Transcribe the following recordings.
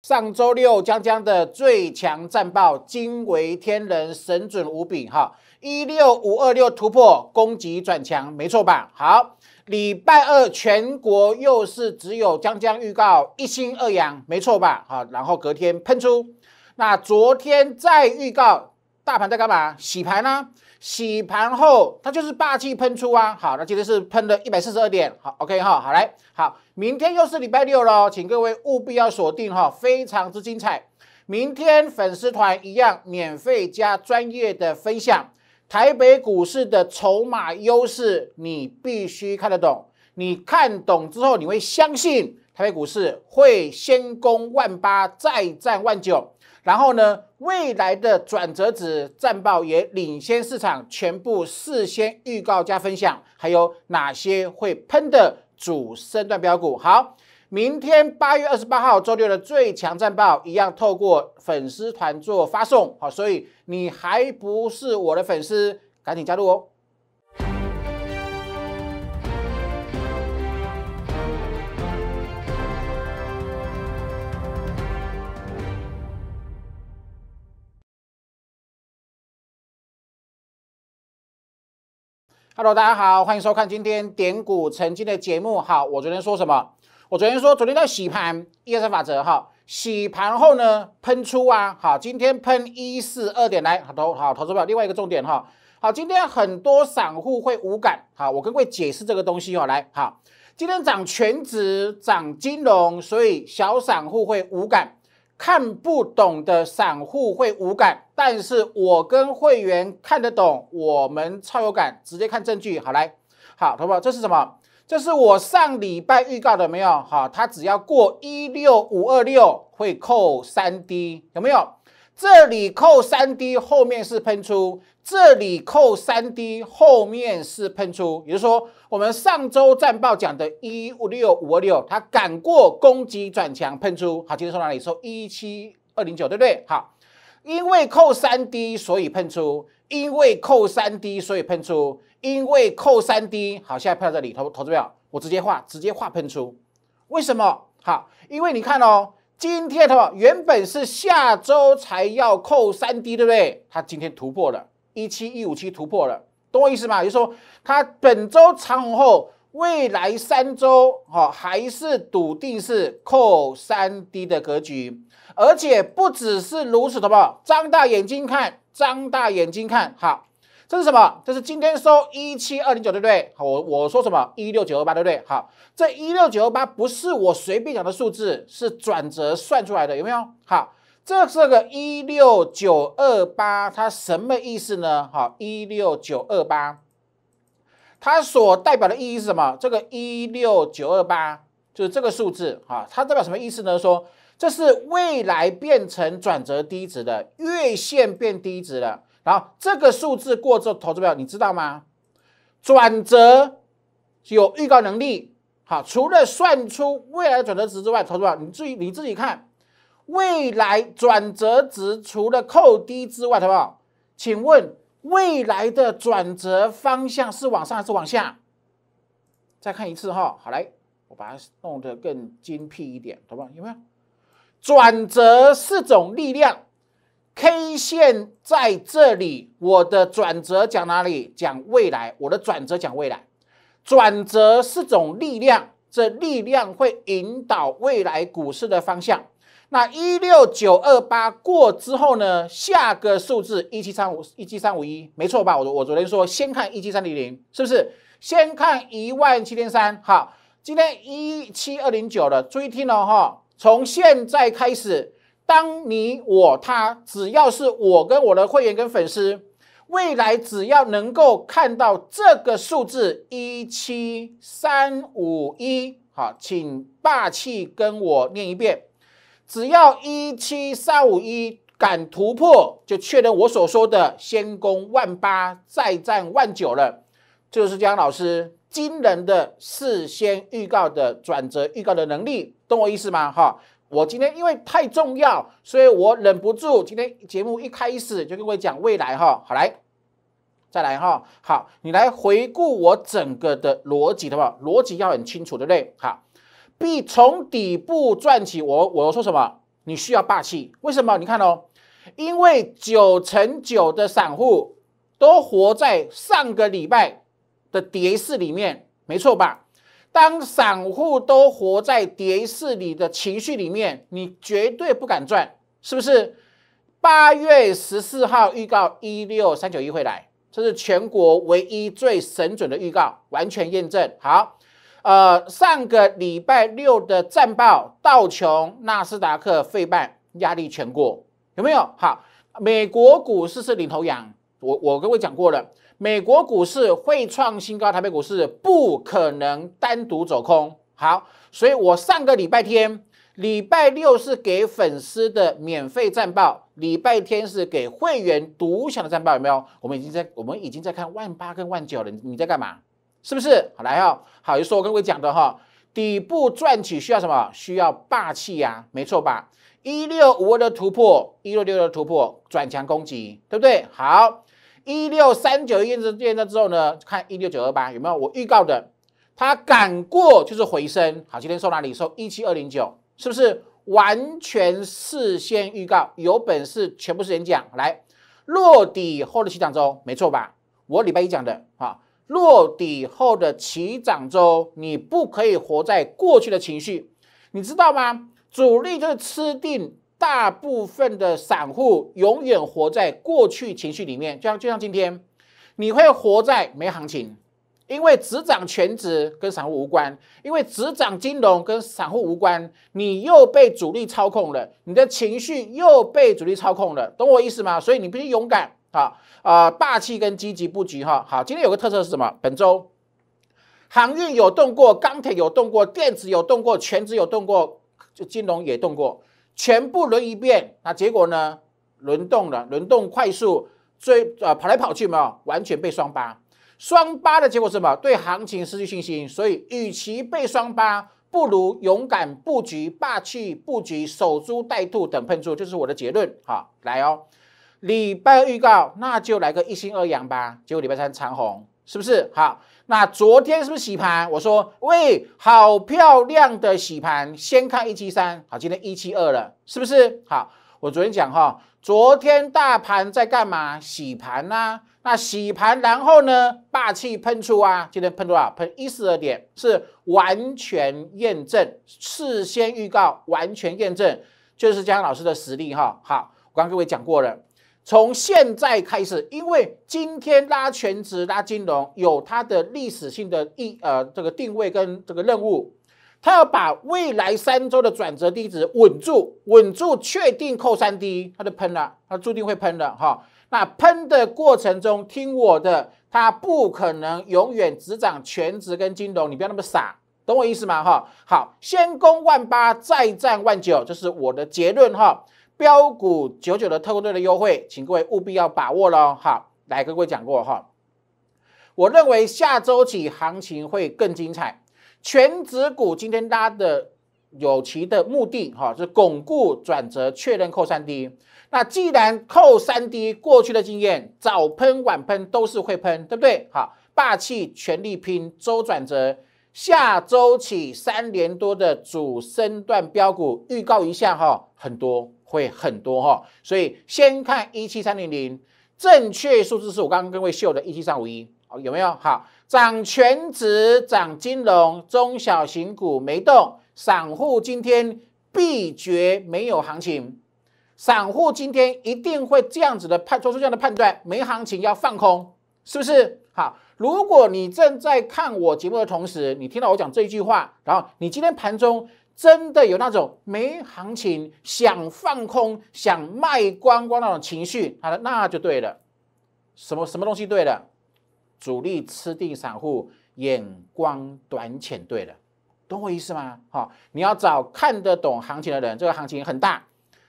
上周六江江的最强战报，惊为天人，神准无比哈，一六五二六突破，攻击转强，没错吧？好，礼拜二全国又是只有江江预告一星二阳，没错吧？好，然后隔天喷出，那昨天再预告，大盘在干嘛？洗盘呢？洗盘后它就是霸气喷出啊！好，那今天是喷了一百四十二点，好，OK 哈，好来，好。明天又是礼拜六了，请各位务必要锁定哈，非常之精彩。明天粉丝团一样免费加专业的分享，台北股市的筹码优势，你必须看得懂。你看懂之后，你会相信台北股市会先攻万八，再战万九。然后呢，未来的转折子战报也领先市场，全部事先预告加分享，还有哪些会喷的？主升段标股，好，明天八月二十八号周六的最强战报一样透过粉丝团做发送，好，所以你还不是我的粉丝，赶紧加入哦。Hello，大家好，欢迎收看今天点股成经的节目。好，我昨天说什么？我昨天说，昨天在洗盘一二三法则。哈，洗盘后呢，喷出啊。好，今天喷一四二点来投。好，投资表另外一个重点哈。好，今天很多散户会无感。好，我跟各位解释这个东西哦。来，好，今天涨全职，涨金融，所以小散户会无感。看不懂的散户会无感，但是我跟会员看得懂，我们超有感，直接看证据。好来，好，不好？这是什么？这是我上礼拜预告的，没有？好，它只要过一六五二六会扣三滴，有没有？这里扣三滴，后面是喷出。这里扣三 D，后面是喷出，也就是说，我们上周战报讲的一五六五二六，它赶过攻击转强喷出，好，今天收哪里？收一七二零九，对不对？好，因为扣三 D，所以喷出，因为扣三 D，所以喷出，因为扣三 D，好，现在喷到这里，投投资表，我直接画，直接画喷出，为什么？好，因为你看哦，今天的话原本是下周才要扣三 D，对不对？它今天突破了。一七一五七突破了，懂我意思吗？就是说，它本周长红后，未来三周哈还是笃定是扣三低的格局，而且不只是如此，好不？张大眼睛看，张大眼睛看，好，这是什么？这是今天收一七二零九，对不对？好，我我说什么？一六九二八，对不对？好，这一六九二八不是我随便讲的数字，是转折算出来的，有没有？好。这个一六九二八它什么意思呢？哈，一六九二八它所代表的意义是什么？这个一六九二八就是这个数字哈，它代表什么意思呢？说这是未来变成转折低值的月线变低值了，然后这个数字过之后，投资表你知道吗？转折有预告能力，好，除了算出未来转折值之外，投资表你注意你自己看。未来转折值除了扣低之外，好不好？请问未来的转折方向是往上还是往下？再看一次哈，好来，我把它弄得更精辟一点，好不好？有没有转折是种力量？K 线在这里，我的转折讲哪里？讲未来，我的转折讲未来。转折是种力量，这力量会引导未来股市的方向。那一六九二八过之后呢？下个数字一七三五一七三五一，没错吧？我我昨天说先看一七三零零，是不是？先看一万七千三。好，今天一七二零九了，注意听哦！哈，从现在开始，当你我他，只要是我跟我的会员跟粉丝，未来只要能够看到这个数字一七三五一，好，请霸气跟我念一遍。只要一七三五一敢突破，就确认我所说的先攻万八，再战万九了。就是江老师惊人的事先预告的转折预告的能力，懂我意思吗？哈，我今天因为太重要，所以我忍不住，今天节目一开始就跟我讲未来哈。好来，再来哈。好，你来回顾我整个的逻辑的话，逻辑要很清楚，对不对？好。必从底部赚起，我我说什么？你需要霸气，为什么？你看哦，因为九成九的散户都活在上个礼拜的跌势里面，没错吧？当散户都活在跌势里的情绪里面，你绝对不敢赚，是不是？八月十四号预告一六三九一会来，这是全国唯一最神准的预告，完全验证。好。呃，上个礼拜六的战报，道琼、纳斯达克、费半压力全过，有没有？好，美国股市是领头羊，我我跟我讲过了，美国股市会创新高，台北股市不可能单独走空。好，所以我上个礼拜天、礼拜六是给粉丝的免费战报，礼拜天是给会员独享的战报，有没有？我们已经在我们已经在看万八跟万九了，你在干嘛？是不是好来哈？好，就说我跟各位讲的哈，底部转起需要什么？需要霸气呀，没错吧？一六五二的突破，一六六的突破，转强攻击，对不对？好，一六三九验证验证之后呢，看一六九二八有没有我预告的，它敢过就是回升。好，今天收哪里？收一七二零九，是不是完全事先预告？有本事全部是人讲来，落底后的起涨中，没错吧？我礼拜一讲的，好。落底后的起涨周，你不可以活在过去的情绪，你知道吗？主力就是吃定大部分的散户，永远活在过去情绪里面。就像就像今天，你会活在没行情，因为只涨全值跟散户无关，因为只涨金融跟散户无关，你又被主力操控了，你的情绪又被主力操控了，懂我意思吗？所以你必须勇敢。好，呃，霸气跟积极布局哈。好，今天有个特色是什么？本周航运有动过，钢铁有动过，电子有动过，全职有动过，就金融也动过，全部轮一遍。那结果呢？轮动了，轮动快速追，呃，跑来跑去没有？完全被双八，双八的结果是什么？对行情失去信心。所以，与其被双八，不如勇敢布局，霸气布局，守株待兔等碰触，就是我的结论。好，来哦。礼拜预告，那就来个一心二阳吧。结果礼拜三长红，是不是好？那昨天是不是洗盘？我说，喂，好漂亮的洗盘。先看一七三，好，今天一七二了，是不是好？我昨天讲哈，昨天大盘在干嘛？洗盘呐。那洗盘，然后呢，霸气喷出啊。今天喷多少？喷一十二点，是完全验证事先预告，完全验证，就是嘉老师的实力哈。好，我刚各位讲过了。从现在开始，因为今天拉全职拉金融有它的历史性的意呃这个定位跟这个任务，它要把未来三周的转折低值稳住，稳住确定扣三低，它就喷了，它注定会喷了哈。那喷的过程中听我的，它不可能永远只涨全职跟金融，你不要那么傻，懂我意思吗哈？好，先攻万八，再战万九，这是我的结论哈。标股九九的特工队的优惠，请各位务必要把握喽！好，来跟各位讲过哈，我认为下周起行情会更精彩。全指股今天大家的有其的目的哈，是巩固转折、确认扣三低。那既然扣三低，过去的经验早喷晚喷都是会喷，对不对？好，霸气全力拼周转折，下周起三连多的主升段标股预告一下哈，很多。会很多哈，所以先看一七三零零，正确数字是我刚刚跟各位秀的，一七三五一，哦，有没有？好，涨全指，涨金融，中小型股没动，散户今天必绝没有行情，散户今天一定会这样子的判做出这样的判断，没行情要放空，是不是？好，如果你正在看我节目的同时，你听到我讲这一句话，然后你今天盘中。真的有那种没行情想放空想卖光光那种情绪，好的那就对了。什么什么东西对了？主力吃定散户，眼光短浅对了，懂我意思吗？好，你要找看得懂行情的人，这个行情很大，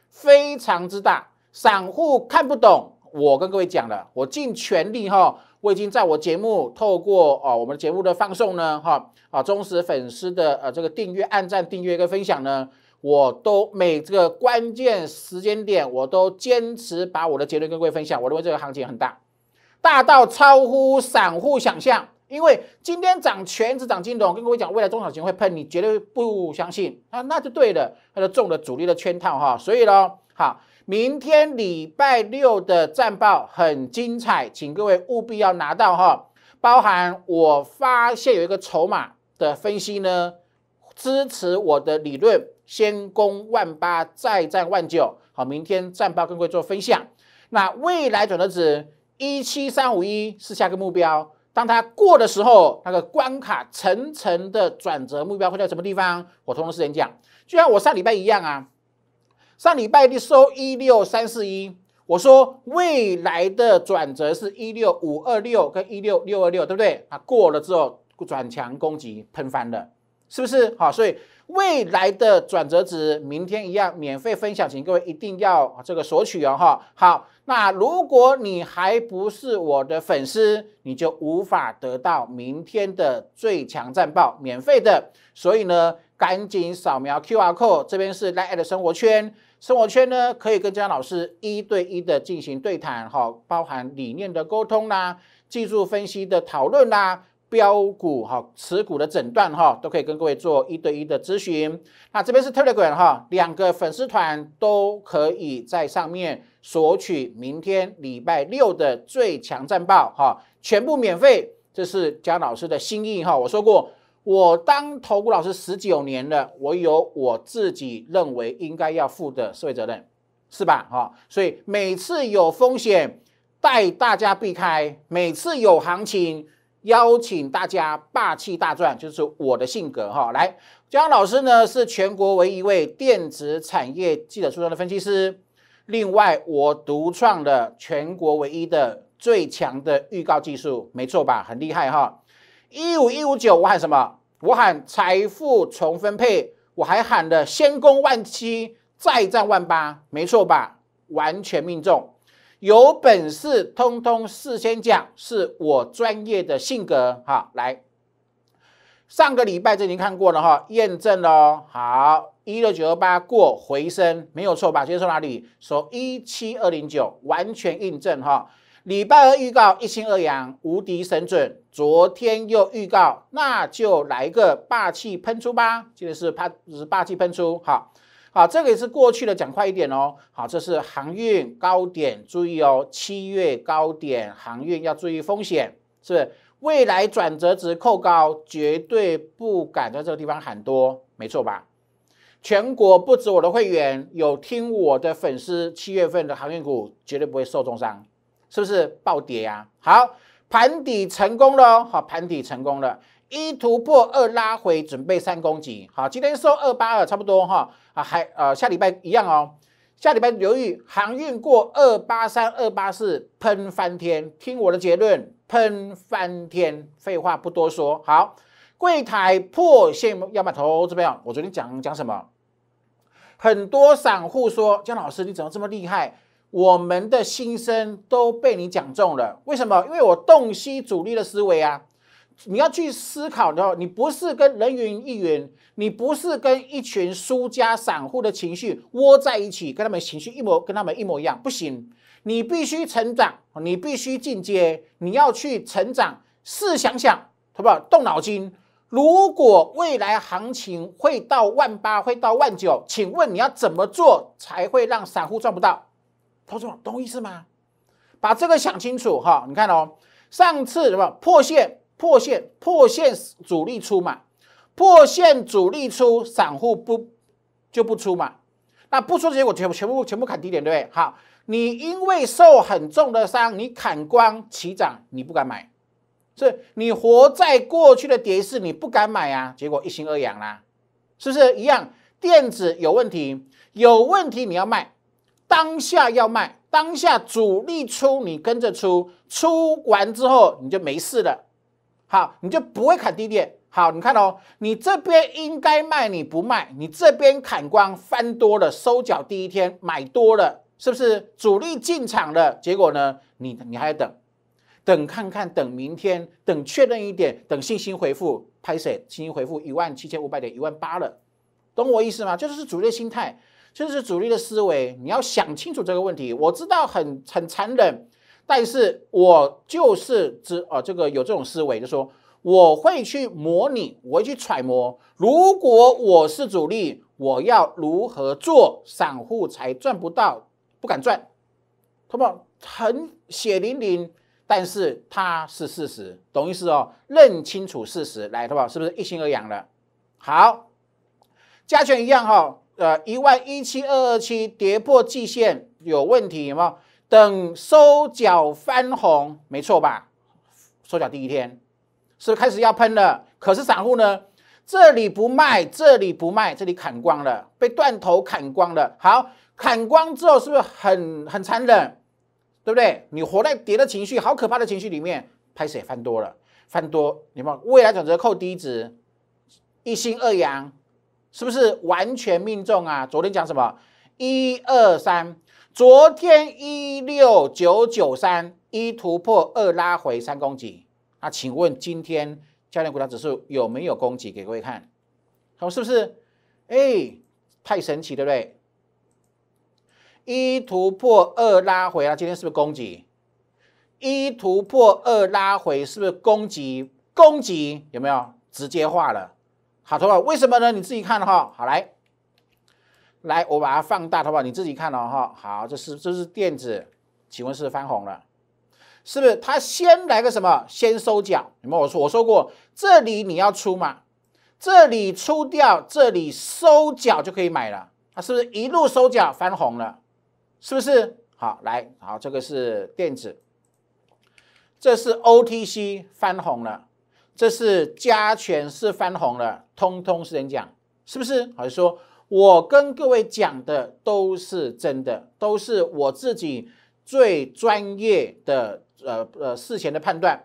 非常之大，散户看不懂。我跟各位讲了，我尽全力哈。我已经在我节目透过啊，我们节目的放送呢，哈，啊，忠实粉丝的呃这个订阅、按赞、订阅跟分享呢，我都每这个关键时间点，我都坚持把我的结论跟各位分享。我认为这个行情很大，大到超乎散户想象，因为今天涨全指涨金融，我跟各位讲，未来中小型会喷，你绝对不相信啊，那就对了，它就中了主力的圈套哈，所以呢，好。明天礼拜六的战报很精彩，请各位务必要拿到哈。包含我发现有一个筹码的分析呢，支持我的理论，先攻万八，再战万九。好，明天战报各位做分享。那未来转折指一七三五一是下个目标，当它过的时候，那个关卡层层的转折目标会在什么地方？我通通是人讲，就像我上礼拜一样啊。上礼拜的收一六三四一，我说未来的转折是一六五二六跟一六六二六，对不对？啊，过了之后转强攻击，喷翻了，是不是？好，所以未来的转折值，明天一样免费分享，请各位一定要这个索取哦，哈。好，那如果你还不是我的粉丝，你就无法得到明天的最强战报，免费的。所以呢？赶紧扫描 Q R code，这边是 Life 的生活圈，生活圈呢可以跟江老师一对一的进行对谈哈，包含理念的沟通啦，技术分析的讨论啦，标股哈持股的诊断哈，都可以跟各位做一对一的咨询。那这边是 Telegram 哈，两个粉丝团都可以在上面索取明天礼拜六的最强战报哈，全部免费，这是江老师的心意哈，我说过。我当投顾老师十九年了，我有我自己认为应该要负的社会责任，是吧？哈，所以每次有风险带大家避开，每次有行情邀请大家霸气大赚，就是我的性格哈。来，江老师呢是全国唯一一位电子产业记者出身的分析师，另外我独创的全国唯一的最强的预告技术，没错吧？很厉害哈，一五一五九，我喊什么？我喊财富重分配，我还喊的先攻万七，再战万八，没错吧？完全命中，有本事通通事先讲，是我专业的性格哈。来，上个礼拜这已经看过了哈，验证了。好，一六九二八过回升，没有错吧？今天收哪里？收一七二零九，完全印证哈。礼拜二预告一心二阳无敌神准，昨天又预告，那就来个霸气喷出吧！今天是怕是霸气喷出，好，好，这个也是过去的讲快一点哦。好，这是航运高点，注意哦，七月高点航运要注意风险，是是？未来转折值扣高，绝对不敢在这个地方喊多，没错吧？全国不止我的会员有听我的粉丝，七月份的航运股绝对不会受重伤。是不是暴跌呀？好，盘底成功了，好，盘底成功了，一突破二拉回，准备三攻击。好，今天收二八二，差不多哈啊，还呃下礼拜一样哦，下礼拜留意航运过二八三、二八四喷翻天。听我的结论，喷翻天。废话不多说，好，柜台破线要买投资票。我昨天讲讲什么？很多散户说江老师你怎么这么厉害？我们的心声都被你讲中了，为什么？因为我洞悉主力的思维啊！你要去思考，的，你不是跟人云亦云，你不是跟一群输家散户的情绪窝在一起，跟他们情绪一模，跟他们一模一样，不行！你必须成长，你必须进阶，你要去成长。试想想，好不好？动脑筋！如果未来行情会到万八，会到万九，请问你要怎么做才会让散户赚不到？他说：“懂意思吗？把这个想清楚哈。你看哦，上次什么破线、破线、破线主力出嘛，破线主力出，散户不就不出嘛？那不出结果全部全部全部砍低点，对不对？好，你因为受很重的伤，你砍光起涨，你不敢买，是你活在过去的跌势，你不敢买啊。结果一心二阳啦，是不是一样？电子有问题，有问题你要卖。”当下要卖，当下主力出，你跟着出，出完之后你就没事了，好，你就不会砍低点。好，你看哦，你这边应该卖你不卖，你这边砍光翻多了，收脚第一天买多了，是不是主力进场了？结果呢，你你还要等，等看看，等明天，等确认一点，等信心回复，拍谁？信心回复一万七千五百点，一万八了，懂我意思吗？就是主力心态。这是主力的思维，你要想清楚这个问题。我知道很很残忍，但是我就是只啊，这个有这种思维，就说我会去模拟，我会去揣摩，如果我是主力，我要如何做，散户才赚不到，不敢赚，他们很血淋淋，但是它是事实，懂意思哦？认清楚事实，来，不好？是不是一心二养了？好，加权一样哈。呃，一万一七二二七跌破季线有问题吗？等收脚翻红，没错吧？收脚第一天，是开始要喷了。可是散户呢？这里不卖，这里不卖，这里砍光了，被断头砍光了。好，砍光之后是不是很很残忍？对不对？你活在跌的情绪，好可怕的情绪里面，拍始也翻多了，翻多，你们未来转折扣低值，一星二阳。是不是完全命中啊？昨天讲什么？一、二、三。昨天一六九九三一突破，二拉回，三攻击。那请问今天教练股票指数有没有攻击？给各位看，好，是不是？哎，太神奇，对不对？一突破，二拉回啊，今天是不是攻击？一突破，二拉回，是不是攻击？攻击有没有直接化了？好，淘宝为什么呢？你自己看哈。好，来，来，我把它放大，淘宝你自己看了哈。好，这是这是电子，请问是翻红了，是不是？它先来个什么？先收脚。你们，我说我说过，这里你要出嘛，这里出掉，这里收脚就可以买了。它是不是一路收脚翻红了？是不是？好，来，好，这个是电子，这是 OTC 翻红了。这是加权是翻红了，通通是真讲，是不是？还是说我跟各位讲的都是真的，都是我自己最专业的呃呃事前的判断，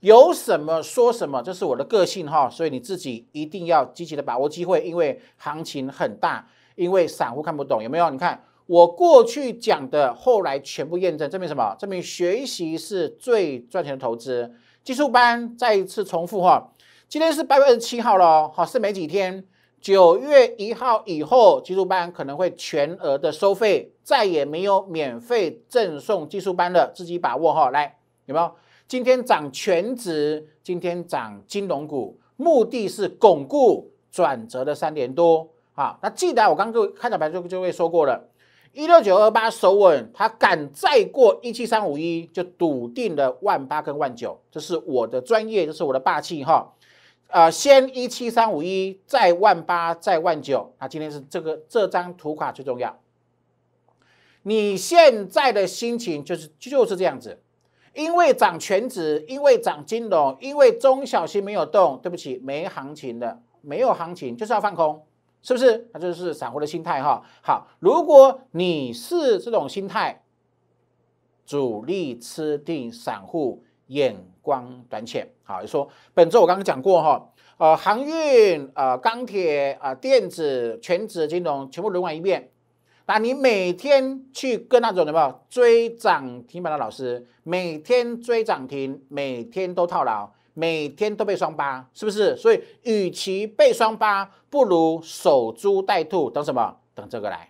有什么说什么，这是我的个性哈，所以你自己一定要积极的把握机会，因为行情很大，因为散户看不懂有没有？你看我过去讲的，后来全部验证，证明什么？证明学习是最赚钱的投资。基础班再一次重复哈，今天是八月二十七号了好是没几天，九月一号以后基础班可能会全额的收费，再也没有免费赠送技术班了，自己把握哈。来，有没有？今天涨全值，今天涨金融股，目的是巩固转折的三年多。好，那记得我刚各看开场白就就会说过了。一六九二八首稳，它敢再过一七三五一，就笃定了万八跟万九，这是我的专业，这是我的霸气哈。呃，先一七三五一，再万八，再万九。啊，今天是这个这张图卡最重要。你现在的心情就是就是这样子，因为涨全指，因为涨金融，因为中小型没有动。对不起，没行情的，没有行情就是要放空。是不是？那就是散户的心态哈。好，如果你是这种心态，主力吃定散户，眼光短浅。好，就说本周我刚刚讲过哈，呃，航运、呃，钢铁、啊，电子、全指金融，全部轮完一遍。那你每天去跟那种什么追涨停板的老师，每天追涨停，每天都套牢。每天都被双八，是不是？所以与其被双八，不如守株待兔，等什么？等这个来，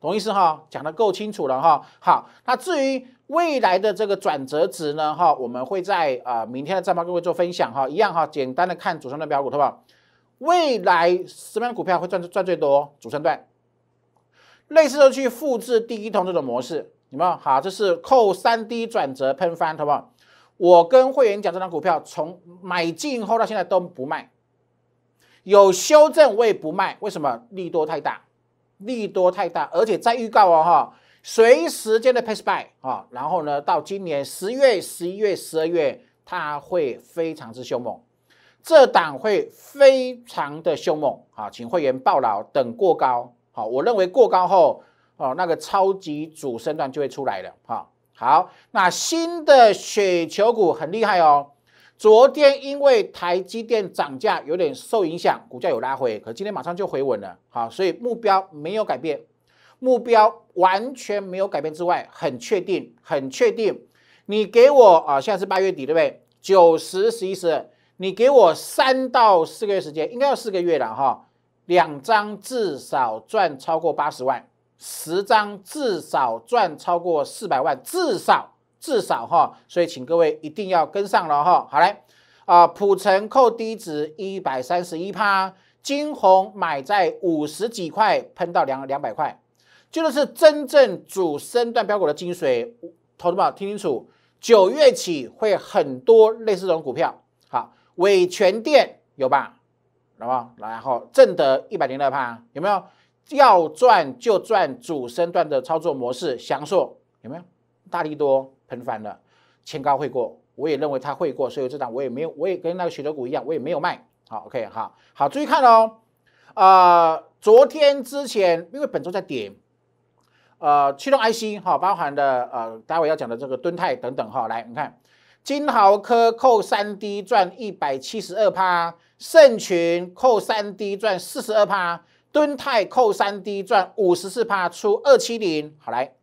懂意思哈？讲的够清楚了哈。好，那至于未来的这个转折值呢？哈，我们会在啊明天的战报各位做分享哈。一样哈，简单的看主升段标股，好不好？未来什么样的股票会赚赚最多？主升段，类似的去复制第一通这种模式，有没有？好，这是扣三 D 转折喷翻，好不好？我跟会员讲，这张股票从买进后到现在都不卖，有修正位不卖，为什么利多太大，利多太大，而且在预告哦哈，随时间的 p a s s by 啊，然后呢，到今年十月、十一月、十二月，它会非常之凶猛，这档会非常的凶猛啊，请会员报牢，等过高好，我认为过高后哦，那个超级主升段就会出来了哈。好，那新的雪球股很厉害哦。昨天因为台积电涨价有点受影响，股价有拉回，可今天马上就回稳了。好，所以目标没有改变，目标完全没有改变之外，很确定，很确定。你给我啊，现在是八月底，对不对？九十、十一十，你给我三到四个月时间，应该要四个月了哈。两张至少赚超过八十万。十张至少赚超过四百万，至少至少哈，所以请各位一定要跟上了哈。好嘞，啊，普城扣低值一百三十一趴，金红买在五十几块，喷到两两百块，这个是真正主升段标的精髓，投资宝听清楚，九月起会很多类似这种股票。好，伟全店有吧？然后，然后正德一百零六趴有没有？要赚就赚主升段的操作模式，祥硕有没有？大力多喷反了，前高会过，我也认为它会过，所以这档我也没有，我也跟那个雪择股一样，我也没有卖。好，OK，好好注意看哦。呃，昨天之前，因为本周在点，呃，驱动 IC 哈，包含的呃，待会要讲的这个敦泰等等哈，来你看，金豪科扣三 D 赚一百七十二趴，盛群扣三 D 赚四十二趴。敦泰扣三 D 赚五十四趴出二七零，好来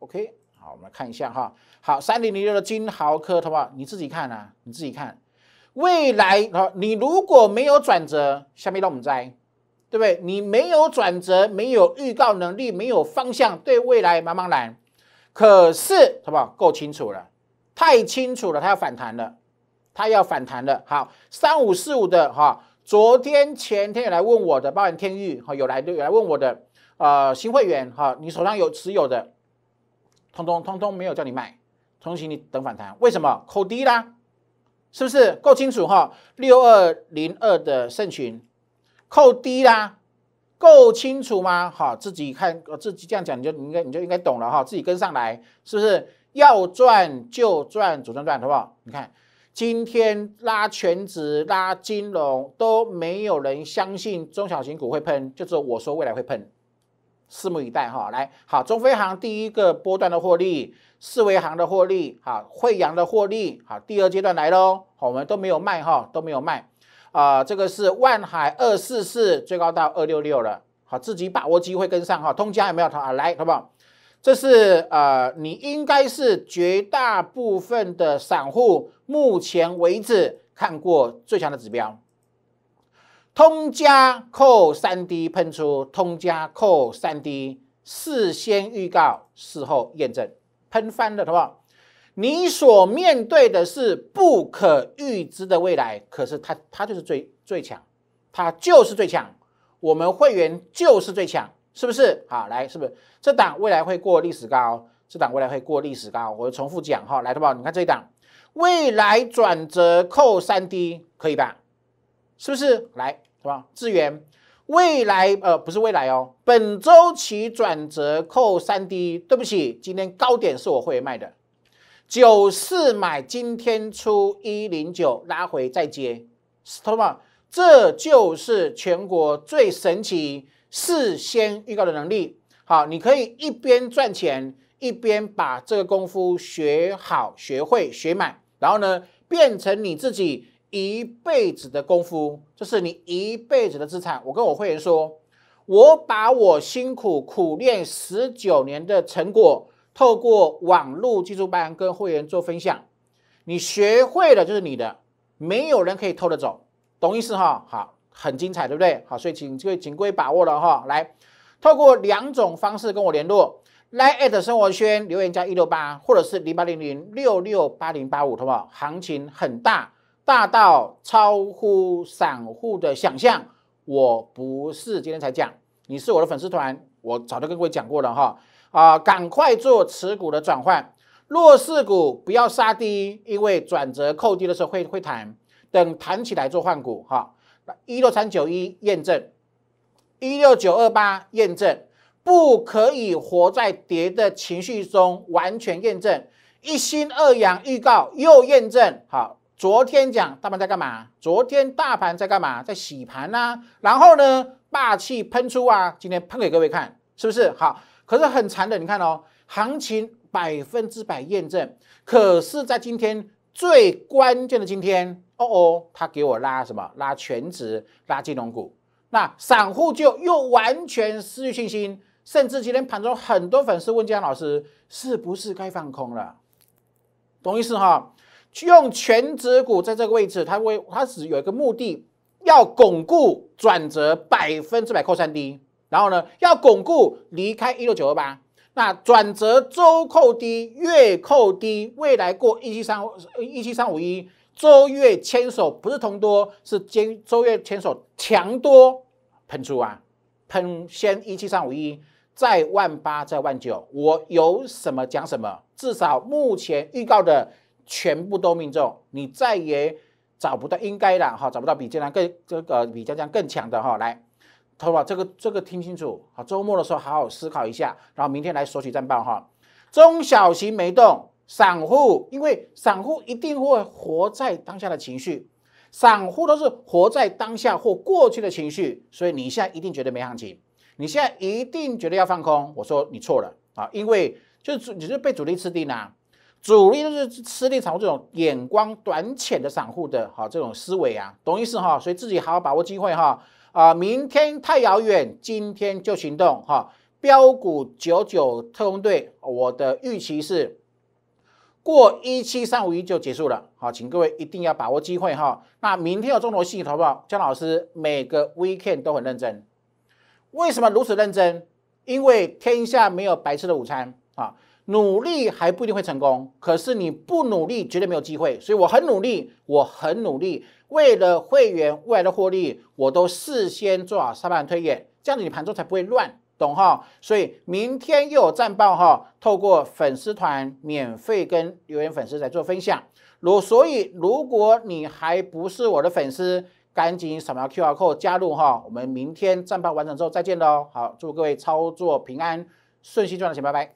，OK，好，我们看一下哈，好，三零零六的金豪克，好不好？你自己看啊，你自己看，未来啊，你如果没有转折，下面让我们摘，对不对？你没有转折，没有预告能力，没有方向，对未来茫茫然。可是好不好？够清楚了，太清楚了，它要反弹了，它要反弹了。好，三五四五的哈。昨天前天有来问我的，包含天域哈，有来有来问我的，呃，新会员哈，你手上有持有的，通通通通没有叫你买，通通你等反弹。为什么？扣低啦，是不是？够清楚哈？六二零二的胜群，扣低啦，够清楚吗？好，自己看，自己这样讲你就应该你就应该懂了哈，自己跟上来，是不是？要赚就赚，主动赚，好不好？你看。今天拉全值、拉金融都没有人相信中小型股会喷，就是我说未来会喷，拭目以待哈。来，好，中飞航第一个波段的获利，四维航的获利，好，惠阳的获利，好，第二阶段来喽，我们都没有卖哈，都没有卖，啊，这个是万海二四四最高到二六六了，好，自己把握机会跟上哈。通家有没有？好，来，好不好？这是呃，你应该是绝大部分的散户目前为止看过最强的指标，通加扣三 D 喷出，通加扣三 D 事先预告，事后验证，喷翻了的话，你所面对的是不可预知的未来。可是它它就是最最强，它就是最强，我们会员就是最强。是不是好来？是不是这档未来会过历史高？这档未来会过历史高？我重复讲哈，来对吧？你看这档未来转折扣三 D 可以吧？是不是来是吧？资源未来呃不是未来哦，本周起转折扣三 D。对不起，今天高点是我会卖的，九四买，今天出一零九，拉回再接，对吧？这就是全国最神奇。事先预告的能力，好，你可以一边赚钱，一边把这个功夫学好、学会、学满，然后呢，变成你自己一辈子的功夫，就是你一辈子的资产。我跟我会员说，我把我辛苦苦练十九年的成果，透过网络技术班跟会员做分享，你学会了就是你的，没有人可以偷得走，懂意思哈？好。很精彩，对不对？好，所以请各位、请各位把握了哈。来，透过两种方式跟我联络：来生活圈留言加一六八，或者是零八零零六六八零八五，好不好？行情很大，大到超乎散户的想象。我不是今天才讲，你是我的粉丝团，我早就跟各位讲过了哈。啊，赶快做持股的转换，弱势股不要杀低，因为转折、扣低的时候会会弹，等弹起来做换股哈。一六三九一验证，一六九二八验证，不可以活在跌的情绪中完全验证。一心二阳预告又验证，好，昨天讲大盘在干嘛？昨天大盘在干嘛？在洗盘呐。然后呢，霸气喷出啊！今天喷给各位看，是不是好？可是很残忍，你看哦，行情百分之百验证，可是在今天。最关键的今天，哦哦，他给我拉什么？拉全值，拉金融股。那散户就又完全失去信心，甚至今天盘中很多粉丝问江老师，是不是该放空了？懂意思哈？用全值股在这个位置，它会，它只有一个目的，要巩固转折，百分之百扣三低，然后呢，要巩固离开一六九二八。那转折周扣低，月扣低，未来过一七三一七三五一周月牵手不是同多，是周周月牵手强多喷出啊！喷先一七三五一，再万八再万九，我有什么讲什么，至少目前预告的全部都命中，你再也找不到应该了哈，找不到比这张更这个比这张更强的哈，来。头吧，这个这个听清楚好，周末的时候好好思考一下，然后明天来索取战报哈。中小型没动，散户因为散户一定会活在当下的情绪，散户都是活在当下或过去的情绪，所以你现在一定觉得没行情，你现在一定觉得要放空，我说你错了啊，因为就是你是被主力吃定了，主力就是吃定散这种眼光短浅的散户的哈这种思维啊，懂意思哈，所以自己好好把握机会哈。啊，明天太遥远，今天就行动哈！标股九九特工队，我的预期是过一七三五一就结束了。好，请各位一定要把握机会哈！那明天有中投系统投报，江老师每个 weekend 都很认真。为什么如此认真？因为天下没有白吃的午餐啊！努力还不一定会成功，可是你不努力绝对没有机会。所以我很努力，我很努力，为了会员未来的获利，我都事先做好沙盘推演，这样子你盘中才不会乱，懂哈？所以明天又有战报哈，透过粉丝团免费跟留言粉丝来做分享。如所以，如果你还不是我的粉丝，赶紧扫描 Q R code 加入哈，我们明天战报完成之后再见喽。好，祝各位操作平安，顺心赚到钱，拜拜。